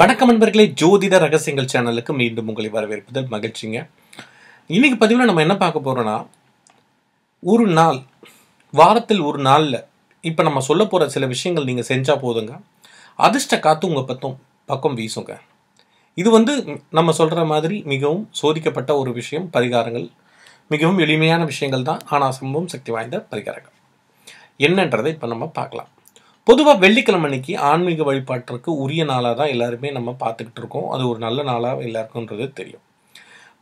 வணக்கம் நண்பர்களே ஜோதிட ரகசியங்கள் சேனலுக்கு மீண்டும் உங்களை வரவேற்பது மகிழ்ச்சிங்க இன்னைக்கு பதிவில் நம்ம என்ன பார்க்க போகிறோன்னா ஒரு நாள் வாரத்தில் ஒரு நாளில் இப்போ நம்ம சொல்ல போகிற சில விஷயங்கள் நீங்கள் செஞ்சால் போதுங்க அதிர்ஷ்ட காற்று உங்கள் பத்தும் பக்கம் வீசுங்க இது வந்து நம்ம சொல்கிற மாதிரி மிகவும் சோதிக்கப்பட்ட ஒரு விஷயம் பரிகாரங்கள் மிகவும் எளிமையான விஷயங்கள் தான் ஆனால் சம்பவம் சக்தி வாய்ந்த பரிகாரங்கள் என்னன்றதை இப்போ நம்ம பார்க்கலாம் பொதுவாக வெள்ளிக்கிழமை அன்னைக்கு ஆன்மீக வழிபாட்டிற்கு உரிய நாளாக தான் எல்லாருமே நம்ம பார்த்துக்கிட்டு இருக்கோம் அது ஒரு நல்ல நாளாக எல்லாருக்குன்றது தெரியும்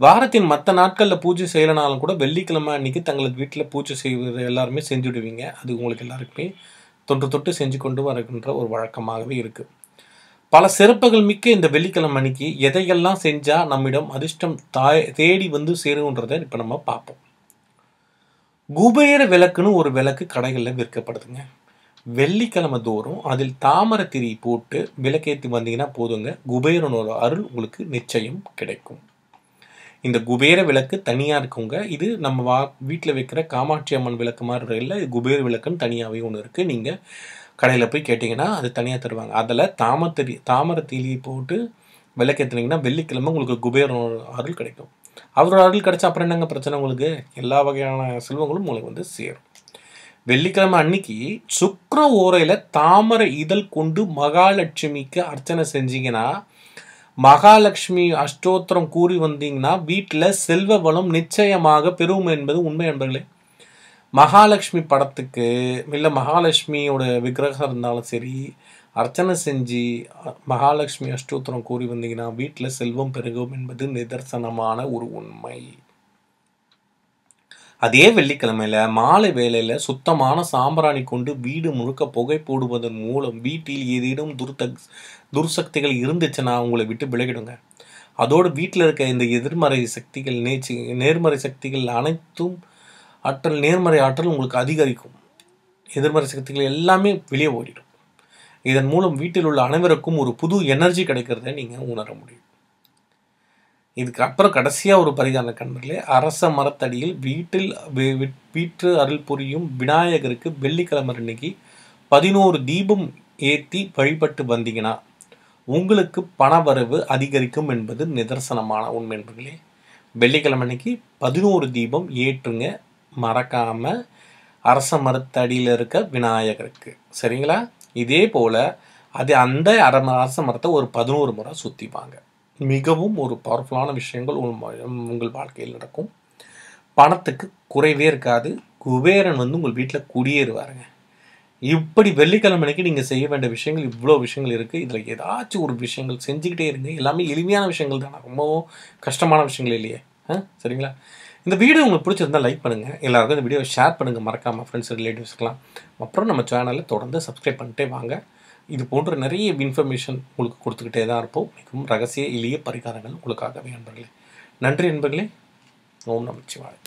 வாரத்தின் மற்ற நாட்களில் பூஜை செய்யலைனாலும் கூட வெள்ளிக்கிழமை அன்னைக்கு தங்களது வீட்டில் பூஜை செய்வது எல்லாருமே செஞ்சுடுவீங்க அது உங்களுக்கு எல்லாருக்குமே தொன்று தொட்டு செஞ்சு கொண்டு வருகின்ற ஒரு வழக்கமாகவே இருக்குது பல சிறப்புகள் மிக்க இந்த வெள்ளிக்கிழமை அன்னைக்கு எதையெல்லாம் செஞ்சால் நம்மிடம் அதிர்ஷ்டம் தாய் தேடி வந்து சேருன்றதை இப்போ நம்ம பார்ப்போம் குபேர விளக்குன்னு ஒரு விளக்கு கடைகளில் விற்கப்படுதுங்க வெள்ளிக்கிழமை தோறும் அதில் தாமரை திரி போட்டு விளக்கேற்றி வந்தீங்கன்னா போதுங்க குபேரனோட அருள் உங்களுக்கு நிச்சயம் கிடைக்கும் இந்த குபேர விளக்கு தனியாக இருக்குங்க இது நம்ம வா வீட்டில் வைக்கிற காமாட்சி அம்மன் விளக்கு மாதிரி இல்லை இது குபேர விளக்குன்னு தனியாகவே ஒன்று இருக்குது நீங்கள் கடையில் போய் கேட்டிங்கன்னா அது தனியாக தருவாங்க அதில் தாமத்திரி தாமரை திரி போட்டு விளக்கேற்றினீங்கன்னா வெள்ளிக்கிழமை உங்களுக்கு குபேரனோட அருள் கிடைக்கும் அவரோட அருள் கிடைச்சா அப்புறம் என்னங்க பிரச்சனை உங்களுக்கு எல்லா வகையான செல்வங்களும் உங்களுக்கு வந்து சேரும் வெள்ளிக்கிழமை அன்னைக்கு சுக்கர ஓரையில் தாமரை இதழ் கொண்டு மகாலட்சுமிக்கு அர்ச்சனை செஞ்சீங்கன்னா மகாலட்சுமி அஷ்டோத்திரம் கூறி வந்தீங்கன்னா வீட்டில் செல்வ வளம் நிச்சயமாக பெறும் என்பது உண்மை என்பர்களே மகாலட்சுமி படத்துக்கு இல்லை மகாலட்சுமியோட விக்கிரகம் இருந்தாலும் சரி அர்ச்சனை செஞ்சு மகாலட்சுமி அஷ்டோத்திரம் கூறி வந்தீங்கன்னா வீட்டில் செல்வம் பெருகும் என்பது நிதர்சனமான ஒரு உண்மை அதே வெள்ளிக்கிழமையில் மாலை வேலையில் சுத்தமான சாம்பிராணி கொண்டு வீடு முழுக்க புகை போடுவதன் மூலம் வீட்டில் ஏதேனும் துர்த்த துர்சக்திகள் இருந்துச்சுன்னா உங்களை விட்டு விலகிடுங்க அதோடு வீட்டில் இருக்க இந்த எதிர்மறை சக்திகள் நேச்சி நேர்மறை சக்திகள் அனைத்தும் ஆற்றல் நேர்மறை ஆற்றல் உங்களுக்கு அதிகரிக்கும் எதிர்மறை சக்திகள் எல்லாமே வெளியே ஓடிடும் இதன் மூலம் வீட்டில் உள்ள அனைவருக்கும் ஒரு புது எனர்ஜி கிடைக்கிறத நீங்கள் உணர முடியும் இதுக்கு அப்புறம் கடைசியாக ஒரு பரிதான கண்ணர்களே அரச மரத்தடியில் வீட்டில் வீற்று அருள் புரியும் விநாயகருக்கு வெள்ளிக்கிழமை அன்னைக்கு பதினோரு தீபம் ஏற்றி வழிபட்டு வந்தீங்கன்னா உங்களுக்கு பண வரவு அதிகரிக்கும் என்பது நிதர்சனமான உண்மை என்பர்களே வெள்ளிக்கிழமை அன்னைக்கு பதினோரு தீபம் ஏற்றுங்க மறக்காமல் அரச மரத்தடியில் இருக்க விநாயகருக்கு சரிங்களா இதே போல் அது அந்த அரச மரத்தை ஒரு பதினோரு முறை சுற்றிப்பாங்க மிகவும் ஒரு பவர்ஃபுல்லான விஷயங்கள் உங்கள் உங்கள் வாழ்க்கையில் நடக்கும் பணத்துக்கு குறைவே இருக்காது குபேரன் வந்து உங்கள் வீட்டில் குடியேறுவாருங்க இப்படி வெள்ளிக்கிழமைக்கு நீங்கள் செய்ய வேண்டிய விஷயங்கள் இவ்வளோ விஷயங்கள் இருக்குது இதில் ஏதாச்சும் ஒரு விஷயங்கள் செஞ்சுக்கிட்டே இருங்க எல்லாமே எளிமையான விஷயங்கள் தானே ரொம்பவும் கஷ்டமான விஷயங்கள் இல்லையே ஆ சரிங்களா இந்த வீடியோ உங்களுக்கு பிடிச்சிருந்தால் லைக் பண்ணுங்கள் எல்லாருக்கும் இந்த வீடியோவை ஷேர் பண்ணுங்கள் மறக்காமல் ஃப்ரெண்ட்ஸ் ரிலேட்டிவ்ஸ்க்கெலாம் அப்புறம் நம்ம சேனலில் தொடர்ந்து சப்ஸ்கிரைப் பண்ணிட்டே வாங்க இது போன்ற நிறைய இன்ஃபர்மேஷன் உங்களுக்கு கொடுத்துக்கிட்டே தான் இருப்போம் மிகவும் ரகசிய எளிய பரிகாரங்கள் உங்களுக்காகவே நண்பர்களே நன்றி நண்பர்களே ஓம் நமச்சிவாய்